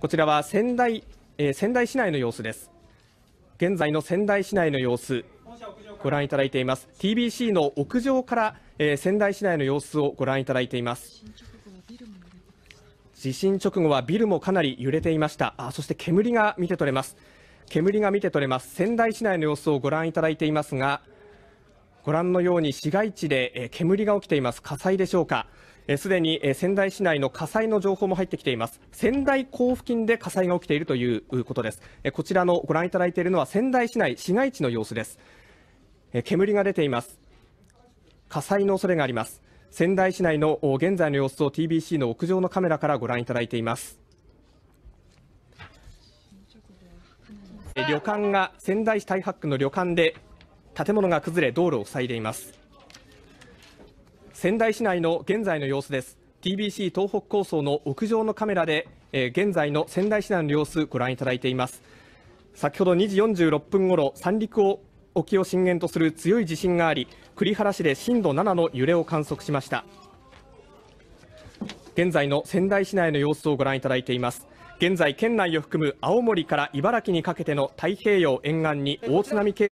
こちらは仙台,、えー、仙台市内の様子です。現在の仙台市内の様子、ご覧いただいています。TBC の屋上から、えー、仙台市内の様子をご覧いただいています。地震直後はビルもかなり揺れていました。あそして煙が見て取れます。煙が見て取れます。仙台市内の様子をご覧いただいていますが、ご覧のように市街地で煙が起きています。火災でしょうか。すでに仙台市内の火災の情報も入ってきています。仙台港付近で火災が起きているということです。こちらのご覧いただいているのは仙台市内市街地の様子です。煙が出ています。火災の恐れがあります。仙台市内の現在の様子を TBC の屋上のカメラからご覧いただいています。旅館が仙台市太白区の旅館で建物が崩れ道路を塞いでいます仙台市内の現在の様子です TBC 東北放送の屋上のカメラで、えー、現在の仙台市内の様子ご覧いただいています先ほど2時46分ごろ三陸を沖を震源とする強い地震があり栗原市で震度7の揺れを観測しました現在の仙台市内の様子をご覧いただいています現在県内を含む青森から茨城にかけての太平洋沿岸に大津波警